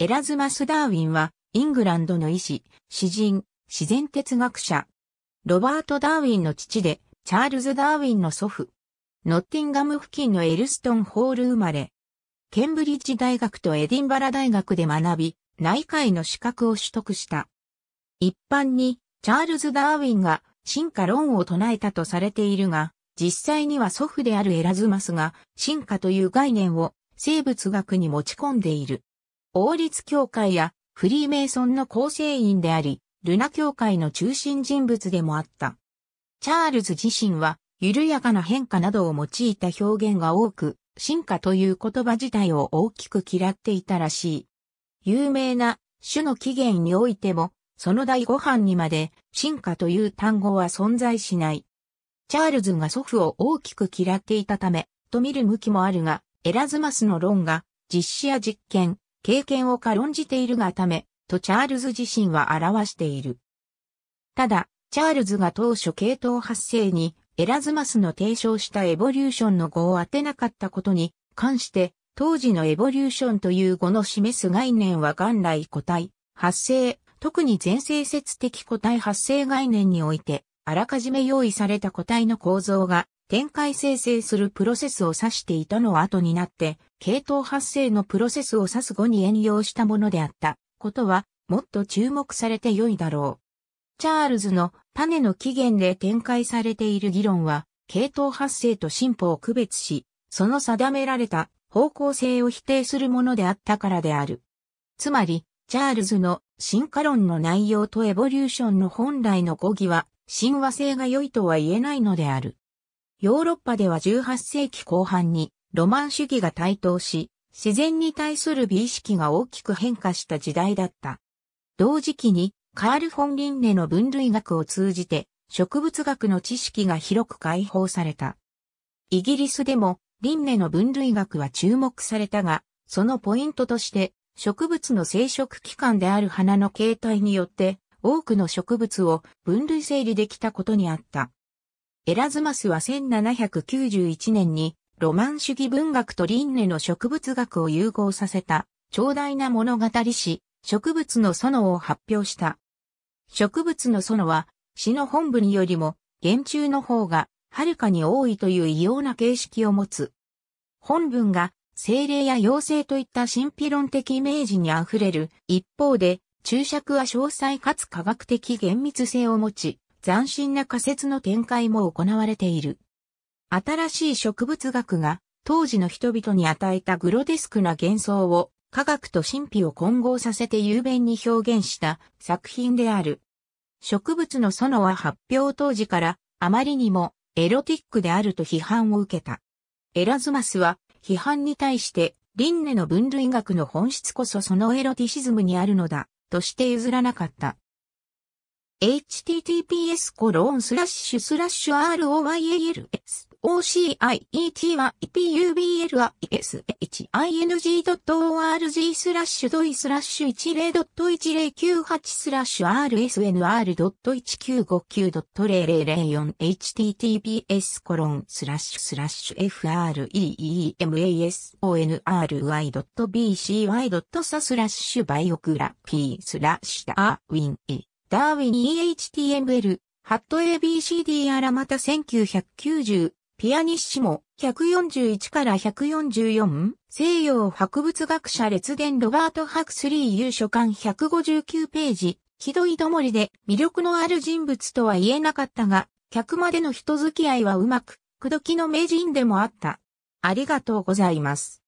エラズマス・ダーウィンは、イングランドの医師、詩人、自然哲学者。ロバート・ダーウィンの父で、チャールズ・ダーウィンの祖父。ノッティンガム付近のエルストン・ホール生まれ。ケンブリッジ大学とエディンバラ大学で学び、内科医の資格を取得した。一般に、チャールズ・ダーウィンが進化論を唱えたとされているが、実際には祖父であるエラズマスが進化という概念を生物学に持ち込んでいる。王立協会やフリーメイソンの構成員であり、ルナ協会の中心人物でもあった。チャールズ自身は、緩やかな変化などを用いた表現が多く、進化という言葉自体を大きく嫌っていたらしい。有名な種の起源においても、その第五版にまで進化という単語は存在しない。チャールズが祖父を大きく嫌っていたため、と見る向きもあるが、エラズマスの論が実施や実験、経験を軽んじているがため、とチャールズ自身は表している。ただ、チャールズが当初系統発生にエラズマスの提唱したエボリューションの語を当てなかったことに関して、当時のエボリューションという語の示す概念は元来個体、発生、特に前世説的個体発生概念において、あらかじめ用意された個体の構造が展開生成するプロセスを指していたのを後になって、系統発生のプロセスを指す語に遠用したものであったことは、もっと注目されて良いだろう。チャールズの種の起源で展開されている議論は、系統発生と進歩を区別し、その定められた方向性を否定するものであったからである。つまり、チャールズの進化論の内容とエボリューションの本来の語義は、神話性が良いとは言えないのである。ヨーロッパでは18世紀後半にロマン主義が台頭し、自然に対する美意識が大きく変化した時代だった。同時期にカール・フォン・リンネの分類学を通じて植物学の知識が広く解放された。イギリスでもリンネの分類学は注目されたが、そのポイントとして植物の生殖器官である花の形態によって多くの植物を分類整理できたことにあった。エラズマスは1791年にロマン主義文学と輪廻の植物学を融合させた長大な物語史、植物の園を発表した。植物の園は詩の本部によりも原中の方がはるかに多いという異様な形式を持つ。本文が精霊や妖精といった神秘論的イメージにあふれる一方で注釈は詳細かつ科学的厳密性を持ち、斬新な仮説の展開も行われている。新しい植物学が当時の人々に与えたグロデスクな幻想を科学と神秘を混合させて雄弁に表現した作品である。植物の園は発表当時からあまりにもエロティックであると批判を受けた。エラズマスは批判に対してリンネの分類学の本質こそそのエロティシズムにあるのだとして譲らなかった。https コロンスラッシュスラッシュ royalsociet は publ.hing.org s スラッシュドイスラッシュ10.1098スラッシュ rsnr.1959.0004 https コロンスラッシュスラッシュ freemasonry.bcy.sa スラッシュバイオクラピースラッシュターウィンイダーウィン EHTML、ハット ABCD アラまた1990、ピアニッシモ、141から144、西洋博物学者列伝ロバート・ハクスリー有書館159ページ、ひどいどもりで魅力のある人物とは言えなかったが、客までの人付き合いはうまく、口説きの名人でもあった。ありがとうございます。